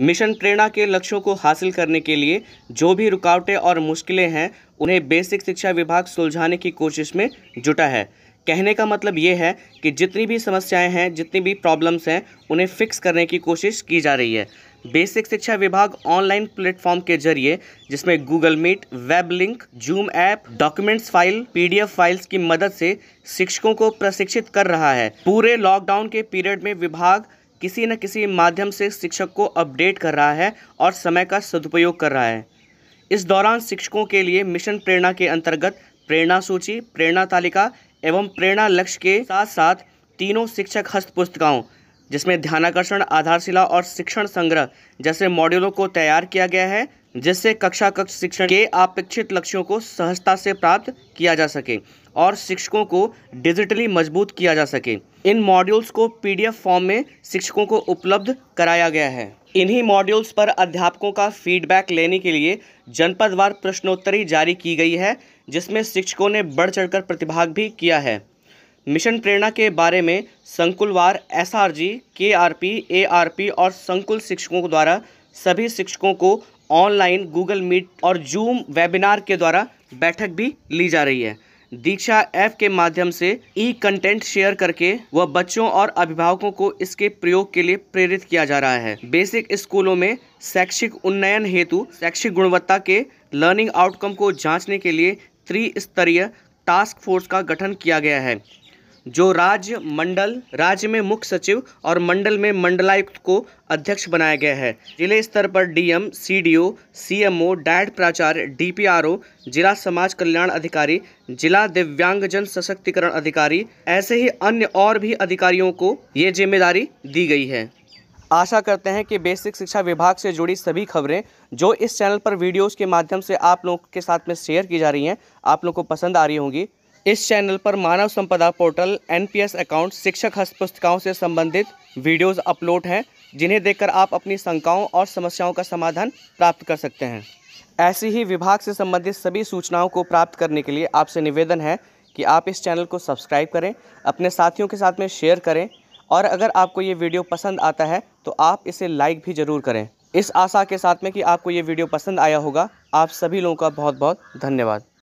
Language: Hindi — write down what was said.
मिशन प्रेरणा के लक्ष्यों को हासिल करने के लिए जो भी रुकावटें और मुश्किलें हैं उन्हें बेसिक शिक्षा विभाग सुलझाने की कोशिश में जुटा है कहने का मतलब ये है कि जितनी भी समस्याएं हैं जितनी भी प्रॉब्लम्स हैं उन्हें फिक्स करने की कोशिश की जा रही है बेसिक शिक्षा विभाग ऑनलाइन प्लेटफॉर्म के जरिए जिसमें Google Meet web link Zoom app documents file PDF files की मदद से शिक्षकों को प्रशिक्षित कर रहा है पूरे लॉकडाउन के पीरियड में विभाग किसी न किसी माध्यम से शिक्षक को अपडेट कर रहा है और समय का सदुपयोग कर रहा है इस दौरान शिक्षकों के लिए मिशन प्रेरणा के अंतर्गत प्रेरणा सूची प्रेरणा तालिका एवं प्रेरणा लक्ष्य के साथ साथ तीनों शिक्षक हस्त पुस्तिकाओं जिसमें ध्यानाकर्षण आधारशिला और शिक्षण संग्रह जैसे मॉड्यूलों को तैयार किया गया है जिससे कक्षा कक्ष शिक्षण के अपेक्षित लक्ष्यों को सहजता से प्राप्त किया जा सके और शिक्षकों को डिजिटली मजबूत किया जा सके इन मॉड्यूल्स को पीडीएफ फॉर्म में शिक्षकों को उपलब्ध कराया गया है इन्हीं मॉड्यूल्स पर अध्यापकों का फीडबैक लेने के लिए जनपदवार प्रश्नोत्तरी जारी की गई है जिसमें शिक्षकों ने बढ़ चढ़कर प्रतिभाग भी किया है मिशन प्रेरणा के बारे में संकुलवार एस आर आर जी के पी ए आर पी और संकुल शिक्षकों द्वारा सभी शिक्षकों को ऑनलाइन गूगल मीट और जूम वेबिनार के द्वारा बैठक भी ली जा रही है दीक्षा ऐप के माध्यम से ई कंटेंट शेयर करके वह बच्चों और अभिभावकों को इसके प्रयोग के लिए प्रेरित किया जा रहा है बेसिक स्कूलों में शैक्षिक उन्नयन हेतु शैक्षिक गुणवत्ता के लर्निंग आउटकम को जांचने के लिए त्रिस्तरीय टास्क फोर्स का गठन किया गया है जो राज्य मंडल राज्य में मुख्य सचिव और मंडल में मंडलायुक्त को अध्यक्ष बनाया गया है जिले स्तर पर डीएम सीडीओ सीएमओ डायट प्राचार्य डीपीआरओ जिला समाज कल्याण अधिकारी जिला दिव्यांगजन सशक्तिकरण अधिकारी ऐसे ही अन्य और भी अधिकारियों को ये जिम्मेदारी दी गई है आशा करते हैं कि बेसिक शिक्षा विभाग से जुड़ी सभी खबरें जो इस चैनल पर वीडियोस के माध्यम से आप लोगों के साथ में शेयर की जा रही हैं आप लोगों को पसंद आ रही होंगी इस चैनल पर मानव संपदा पोर्टल एनपीएस अकाउंट शिक्षक हस्तपुस्तिकाओं से संबंधित वीडियोस अपलोड हैं जिन्हें देखकर आप अपनी शंकाओं और समस्याओं का समाधान प्राप्त कर सकते हैं ऐसी ही विभाग से संबंधित सभी सूचनाओं को प्राप्त करने के लिए आपसे निवेदन है कि आप इस चैनल को सब्सक्राइब करें अपने साथियों के साथ में शेयर करें और अगर आपको ये वीडियो पसंद आता है तो आप इसे लाइक भी ज़रूर करें इस आशा के साथ में कि आपको ये वीडियो पसंद आया होगा आप सभी लोगों का बहुत बहुत धन्यवाद